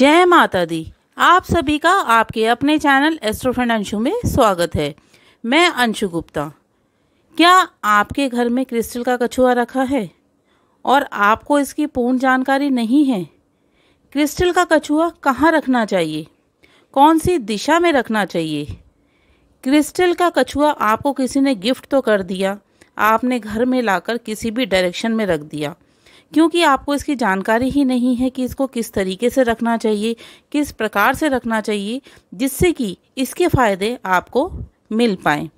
जय माता दी आप सभी का आपके अपने चैनल एस्ट्रोफ्रेंड अंशु में स्वागत है मैं अंशु गुप्ता क्या आपके घर में क्रिस्टल का कछुआ रखा है और आपको इसकी पूर्ण जानकारी नहीं है क्रिस्टल का कछुआ कहाँ रखना चाहिए कौन सी दिशा में रखना चाहिए क्रिस्टल का कछुआ आपको किसी ने गिफ्ट तो कर दिया आपने घर में लाकर किसी भी डायरेक्शन में रख दिया क्योंकि आपको इसकी जानकारी ही नहीं है कि इसको किस तरीके से रखना चाहिए किस प्रकार से रखना चाहिए जिससे कि इसके फ़ायदे आपको मिल पाए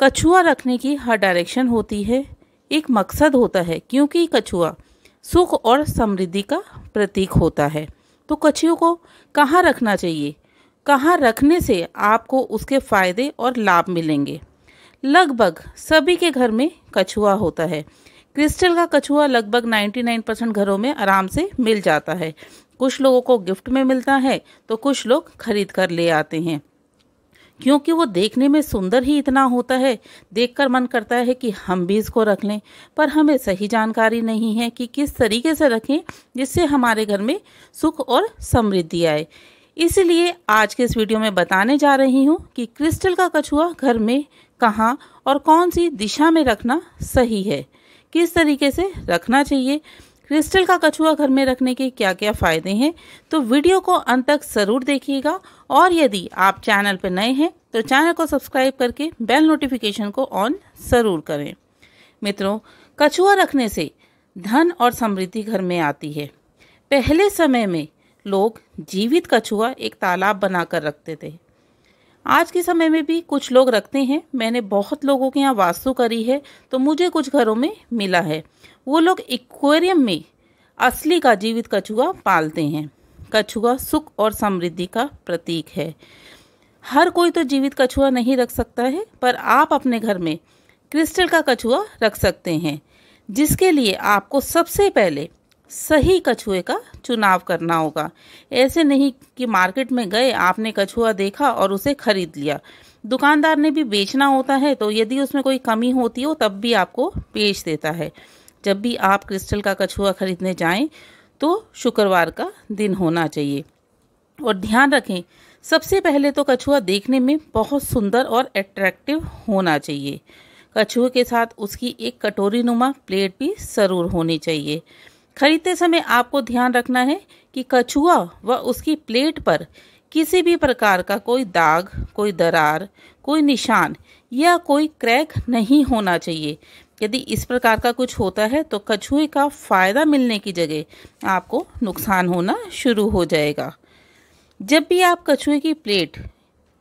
कछुआ रखने की हर डायरेक्शन होती है एक मकसद होता है क्योंकि कछुआ सुख और समृद्धि का प्रतीक होता है तो कछुए को कहाँ रखना चाहिए कहाँ रखने से आपको उसके फ़ायदे और लाभ मिलेंगे लगभग सभी के घर में कछुआ होता है क्रिस्टल का कछुआ लगभग 99 परसेंट घरों में आराम से मिल जाता है कुछ लोगों को गिफ्ट में मिलता है तो कुछ लोग खरीद कर ले आते हैं क्योंकि वो देखने में सुंदर ही इतना होता है देखकर मन करता है कि हम भी इसको रख लें पर हमें सही जानकारी नहीं है कि किस तरीके से रखें जिससे हमारे घर में सुख और समृद्धि आए इसलिए आज के इस वीडियो में बताने जा रही हूँ कि क्रिस्टल का कछुआ घर में कहाँ और कौन सी दिशा में रखना सही है किस तरीके से रखना चाहिए क्रिस्टल का कछुआ घर में रखने के क्या क्या फ़ायदे हैं तो वीडियो को अंत तक ज़रूर देखिएगा और यदि आप चैनल पर नए हैं तो चैनल को सब्सक्राइब करके बेल नोटिफिकेशन को ऑन ज़रूर करें मित्रों कछुआ रखने से धन और समृद्धि घर में आती है पहले समय में लोग जीवित कछुआ एक तालाब बनाकर रखते थे आज के समय में भी कुछ लोग रखते हैं मैंने बहुत लोगों के यहाँ वास्तु करी है तो मुझे कुछ घरों में मिला है वो लोग एक्वेरियम में असली का जीवित कछुआ पालते हैं कछुआ सुख और समृद्धि का प्रतीक है हर कोई तो जीवित कछुआ नहीं रख सकता है पर आप अपने घर में क्रिस्टल का कछुआ रख सकते हैं जिसके लिए आपको सबसे पहले सही कछुए का चुनाव करना होगा ऐसे नहीं कि मार्केट में गए आपने कछुआ देखा और उसे खरीद लिया दुकानदार ने भी बेचना होता है तो यदि उसमें कोई कमी होती हो तब भी आपको बेच देता है जब भी आप क्रिस्टल का कछुआ खरीदने जाएं तो शुक्रवार का दिन होना चाहिए और ध्यान रखें सबसे पहले तो कछुआ देखने में बहुत सुंदर और अट्रैक्टिव होना चाहिए कछुए के साथ उसकी एक कटोरी नुमा प्लेट भी ज़रूर होनी चाहिए खरीदते समय आपको ध्यान रखना है कि कछुआ व उसकी प्लेट पर किसी भी प्रकार का कोई दाग कोई दरार कोई निशान या कोई क्रैक नहीं होना चाहिए यदि इस प्रकार का कुछ होता है तो कछुए का फ़ायदा मिलने की जगह आपको नुकसान होना शुरू हो जाएगा जब भी आप कछुए की प्लेट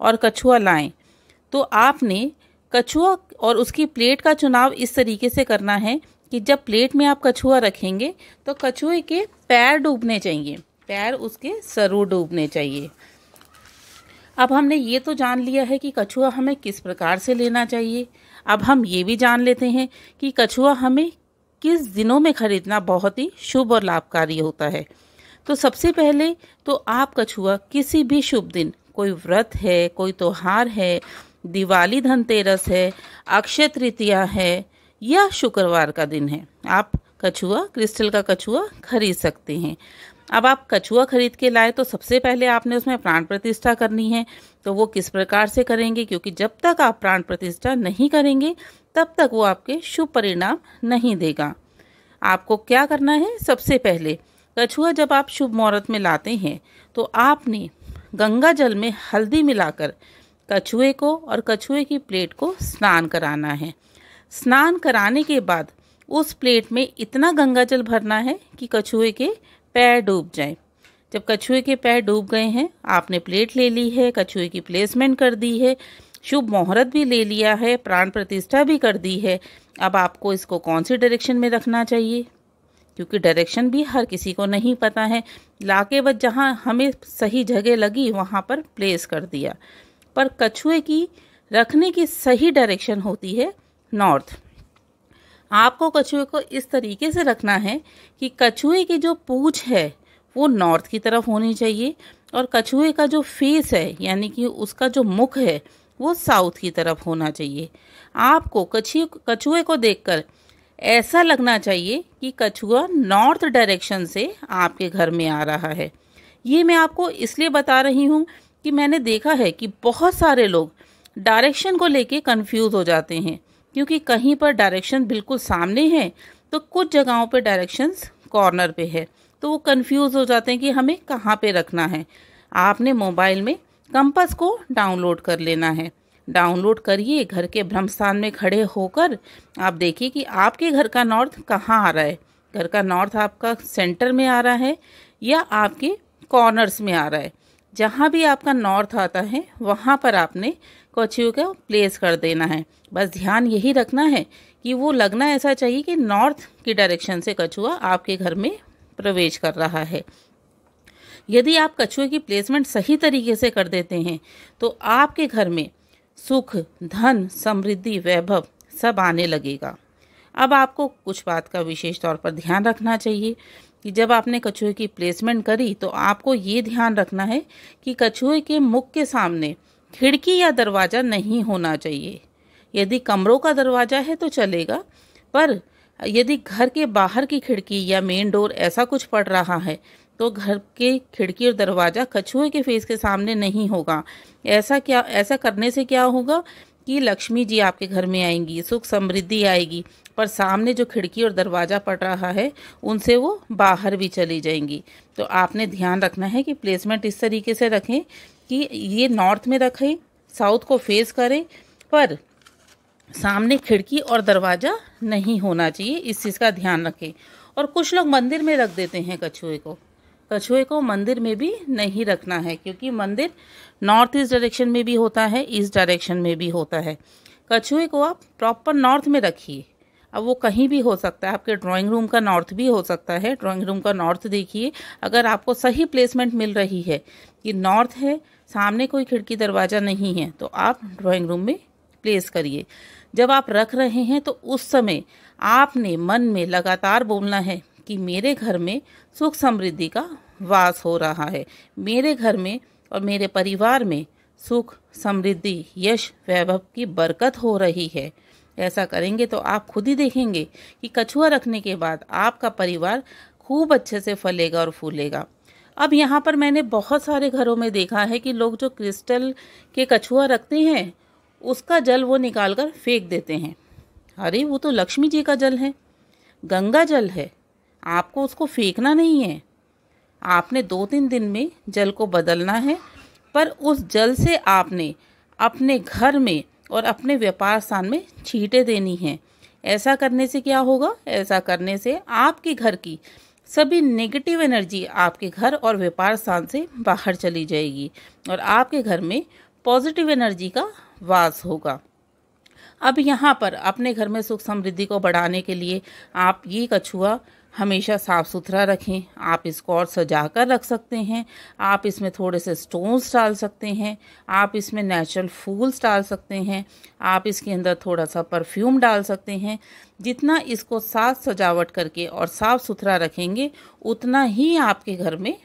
और कछुआ लाएं तो आपने कछुआ और उसकी प्लेट का चुनाव इस तरीके से करना है कि जब प्लेट में आप कछुआ रखेंगे तो कछुए के पैर डूबने चाहिए पैर उसके सरू डूबने चाहिए अब हमने ये तो जान लिया है कि कछुआ हमें किस प्रकार से लेना चाहिए अब हम ये भी जान लेते हैं कि कछुआ हमें किस दिनों में खरीदना बहुत ही शुभ और लाभकारी होता है तो सबसे पहले तो आप कछुआ किसी भी शुभ दिन कोई व्रत है कोई त्यौहार है दिवाली धनतेरस है अक्षय तृतीया है या शुक्रवार का दिन है आप कछुआ क्रिस्टल का कछुआ खरीद सकते हैं अब आप कछुआ खरीद के लाए तो सबसे पहले आपने उसमें प्राण प्रतिष्ठा करनी है तो वो किस प्रकार से करेंगे क्योंकि जब तक आप प्राण प्रतिष्ठा नहीं करेंगे तब तक वो आपके शुभ परिणाम नहीं देगा आपको क्या करना है सबसे पहले कछुआ जब आप शुभ मुहूर्त में लाते हैं तो आपने गंगा जल में हल्दी मिलाकर कछुए को और कछुए की प्लेट को स्नान कराना है स्नान कराने के बाद उस प्लेट में इतना गंगा जल भरना है कि कछुए के पैर डूब जाए जब कछुए के पैर डूब गए हैं आपने प्लेट ले ली है कछुए की प्लेसमेंट कर दी है शुभ मुहूर्त भी ले लिया है प्राण प्रतिष्ठा भी कर दी है अब आपको इसको कौन सी डायरेक्शन में रखना चाहिए क्योंकि डायरेक्शन भी हर किसी को नहीं पता है लाके बस जहाँ हमें सही जगह लगी वहाँ पर प्लेस कर दिया पर कछुए की रखने की सही डायरेक्शन होती है नॉर्थ आपको कछुए को इस तरीके से रखना है कि कछुए की जो पूछ है वो नॉर्थ की तरफ होनी चाहिए और कछुए का जो फेस है यानी कि उसका जो मुख है वो साउथ की तरफ होना चाहिए आपको कछुए कछुए को देखकर ऐसा लगना चाहिए कि कछुआ नॉर्थ डायरेक्शन से आपके घर में आ रहा है ये मैं आपको इसलिए बता रही हूँ कि मैंने देखा है कि बहुत सारे लोग डायरेक्शन को लेके कंफ्यूज हो जाते हैं क्योंकि कहीं पर डायरेक्शन बिल्कुल सामने है तो कुछ जगहों पर डायरेक्शंस कॉर्नर पे है तो वो कंफ्यूज हो जाते हैं कि हमें कहाँ पे रखना है आपने मोबाइल में कंपस को डाउनलोड कर लेना है डाउनलोड करिए घर के भ्रम स्थान में खड़े होकर आप देखिए कि आपके घर का नॉर्थ कहाँ आ रहा है घर का नॉर्थ आपका सेंटर में आ रहा है या आपके कॉर्नर्स में आ रहा है जहाँ भी आपका नॉर्थ आता है वहाँ पर आपने कौचियों को प्लेस कर देना है बस ध्यान यही रखना है कि वो लगना ऐसा चाहिए कि नॉर्थ की डायरेक्शन से कछुआ आपके घर में प्रवेश कर रहा है यदि आप कछुए की प्लेसमेंट सही तरीके से कर देते हैं तो आपके घर में सुख धन समृद्धि वैभव सब आने लगेगा अब आपको कुछ बात का विशेष तौर पर ध्यान रखना चाहिए कि जब आपने कछुए की प्लेसमेंट करी तो आपको ये ध्यान रखना है कि कछुए के मुख के सामने खिड़की या दरवाज़ा नहीं होना चाहिए यदि कमरों का दरवाज़ा है तो चलेगा पर यदि घर के बाहर की खिड़की या मेन डोर ऐसा कुछ पड़ रहा है तो घर के खिड़की और दरवाज़ा कछुए के फेस के सामने नहीं होगा ऐसा क्या ऐसा करने से क्या होगा कि लक्ष्मी जी आपके घर में आएंगी सुख समृद्धि आएगी पर सामने जो खिड़की और दरवाज़ा पड़ रहा है उनसे वो बाहर भी चली जाएंगी तो आपने ध्यान रखना है कि प्लेसमेंट इस तरीके से रखें कि ये नॉर्थ में रखें साउथ को फेस करें पर सामने खिड़की और दरवाज़ा नहीं होना चाहिए इस चीज़ का ध्यान रखें और कुछ लोग मंदिर में रख देते हैं कछुए को कछुए को मंदिर में भी नहीं रखना है क्योंकि मंदिर नॉर्थ ईस्ट डायरेक्शन में भी होता है ईस्ट डायरेक्शन में भी होता है कछुए को आप प्रॉपर नॉर्थ में रखिए अब वो कहीं भी हो सकता है आपके ड्राइंग रूम का नॉर्थ भी हो सकता है ड्राइंग रूम का नॉर्थ देखिए अगर आपको सही प्लेसमेंट मिल रही है कि नॉर्थ है सामने कोई खिड़की दरवाज़ा नहीं है तो आप ड्राइंग रूम में प्लेस करिए जब आप रख रहे हैं तो उस समय आपने मन में लगातार बोलना है कि मेरे घर में सुख समृद्धि का वास हो रहा है मेरे घर में और मेरे परिवार में सुख समृद्धि यश वैभव की बरकत हो रही है ऐसा करेंगे तो आप खुद ही देखेंगे कि कछुआ रखने के बाद आपका परिवार खूब अच्छे से फलेगा और फूलेगा अब यहाँ पर मैंने बहुत सारे घरों में देखा है कि लोग जो क्रिस्टल के कछुआ रखते हैं उसका जल वो निकाल कर फेंक देते हैं अरे वो तो लक्ष्मी जी का जल है गंगा जल है आपको उसको फेंकना नहीं है आपने दो तीन दिन में जल को बदलना है पर उस जल से आपने अपने घर में और अपने व्यापार स्थान में छींटे देनी है ऐसा करने से क्या होगा ऐसा करने से आपके घर की सभी नेगेटिव एनर्जी आपके घर और व्यापार स्थान से बाहर चली जाएगी और आपके घर में पॉजिटिव एनर्जी का वास होगा अब यहाँ पर अपने घर में सुख समृद्धि को बढ़ाने के लिए आप ये कछुआ हमेशा साफ़ सुथरा रखें आप इसको और सजा कर रख सकते हैं आप इसमें थोड़े से स्टोन्स डाल सकते हैं आप इसमें नेचुरल फूल्स डाल सकते हैं आप इसके अंदर थोड़ा सा परफ्यूम डाल सकते हैं जितना इसको साथ सजावट करके और साफ़ सुथरा रखेंगे उतना ही आपके घर में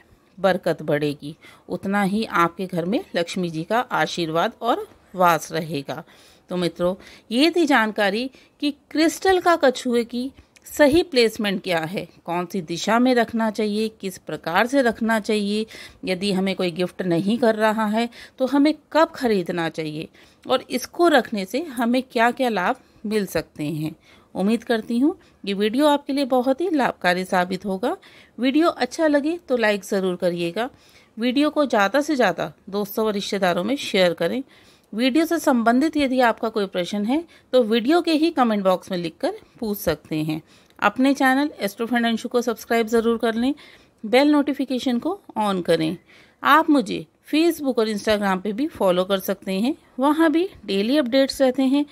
बरकत बढ़ेगी उतना ही आपके घर में लक्ष्मी जी का आशीर्वाद और वास रहेगा तो मित्रों ये थी जानकारी कि क्रिस्टल का कछुए की सही प्लेसमेंट क्या है कौन सी दिशा में रखना चाहिए किस प्रकार से रखना चाहिए यदि हमें कोई गिफ्ट नहीं कर रहा है तो हमें कब खरीदना चाहिए और इसको रखने से हमें क्या क्या लाभ मिल सकते हैं उम्मीद करती हूँ ये वीडियो आपके लिए बहुत ही लाभकारी साबित होगा वीडियो अच्छा लगे तो लाइक ज़रूर करिएगा वीडियो को ज़्यादा से ज़्यादा दोस्तों और रिश्तेदारों में शेयर करें वीडियो से संबंधित यदि आपका कोई प्रश्न है तो वीडियो के ही कमेंट बॉक्स में लिखकर पूछ सकते हैं अपने चैनल एस्ट्रोफेंड अंशु को सब्सक्राइब ज़रूर कर लें बेल नोटिफिकेशन को ऑन करें आप मुझे फेसबुक और इंस्टाग्राम पे भी फॉलो कर सकते हैं वहाँ भी डेली अपडेट्स रहते हैं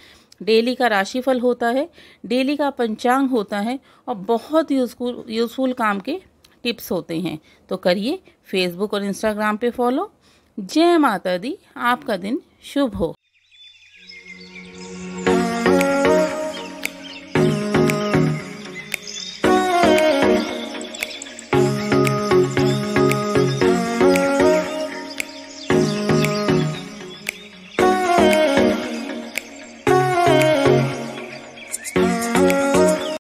डेली का राशिफल होता है डेली का पंचांग होता है और बहुत यूजफुल यूज़फुल काम के टिप्स होते हैं तो करिए फेसबुक और इंस्टाग्राम पे फॉलो जय माता दी आपका दिन शुभ हो